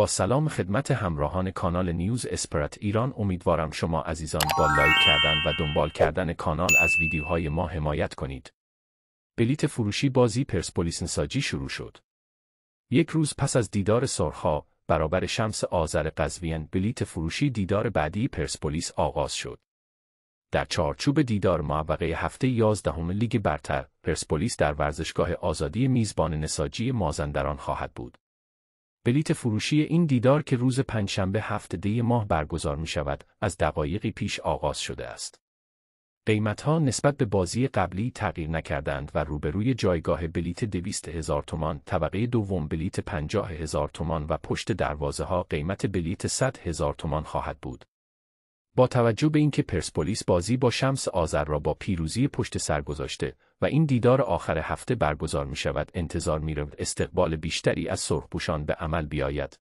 با سلام خدمت همراهان کانال نیوز اسپرت ایران امیدوارم شما عزیزان با لایک کردن و دنبال کردن کانال از ویدیوهای ما حمایت کنید. بلیت فروشی بازی پرسپولیس نساجی شروع شد. یک روز پس از دیدار سرخا برابر شمس آذر قزوین بلیت فروشی دیدار بعدی پرسپولیس آغاز شد. در چارچوب دیدار معبقه هفته 11 لیگ برتر پرسپولیس در ورزشگاه آزادی میزبان نساجی مازندران خواهد بود. بلیت فروشی این دیدار که روز پنجشنبه هفته دی ماه برگزار می شود از دقایقی پیش آغاز شده است. قیمت نسبت به بازی قبلی تغییر نکردند و روبروی جایگاه بلیت دویست هزار تومان طبقه دوم بلیت پنجاه هزار تومان و پشت دروازه ها قیمت بلیت صد هزار تومان خواهد بود. با توجه به اینکه پرسپولیس بازی با شمس آذر را با پیروزی پشت سر گذاشته و این دیدار آخر هفته برگزار می شود انتظار می رود استقبال بیشتری از سرخپوشان به عمل بیاید